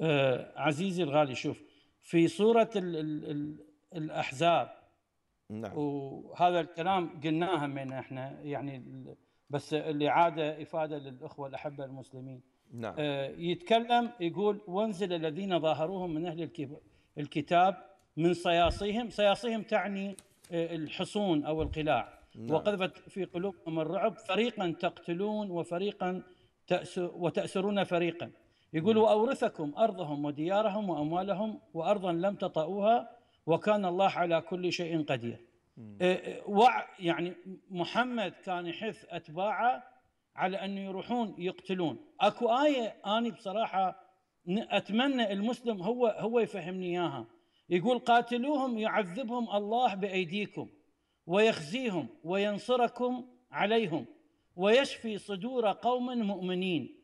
آه عزيزي الغالي شوف في صورة الـ الـ الـ الأحزاب نعم. وهذا الكلام قلناه من احنا يعني بس الإعادة إفادة للأخوة الأحبة المسلمين نعم. آه يتكلم يقول وانزل الذين ظاهروهم من أهل الكتاب من صياصيهم صياصيهم تعني آه، الحصون أو القلاع نعم. وقذفت في قلوبهم الرعب فريقا تقتلون وفريقا تأسر وتأسرون فريقا يقول وأورثكم أرضهم وديارهم وأموالهم وأرضا لم تطئوها وكان الله على كل شيء قدير إيه، إيه، وع يعني محمد كان يحث أتباعه على أنه يروحون يقتلون أكو آية أنا بصراحة أتمنى المسلم هو هو يفهمني إياها يقول قاتلوهم يعذبهم الله بأيديكم ويخزيهم وينصركم عليهم ويشفي صدور قوم مؤمنين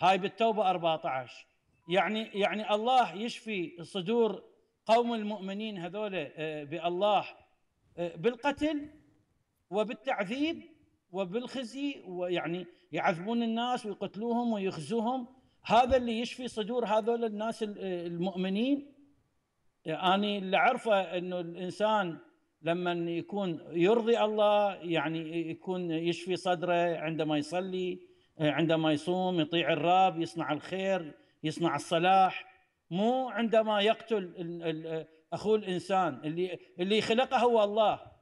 هاي بالتوبه 14 يعني يعني الله يشفي صدور قوم المؤمنين هذول آه، بالله آه، بالقتل وبالتعذيب وبالخزي ويعني يعذبون الناس ويقتلوهم ويخزوهم هذا اللي يشفي صدور هذول الناس آه، المؤمنين يعني اللي عرفه انه الانسان لما يكون يرضي الله يعني يكون يشفي صدره عندما يصلي آه، عندما يصوم يطيع الرب يصنع الخير يصنع الصلاح مو عندما يقتل آه، اخوه الانسان اللي اللي خلقه هو الله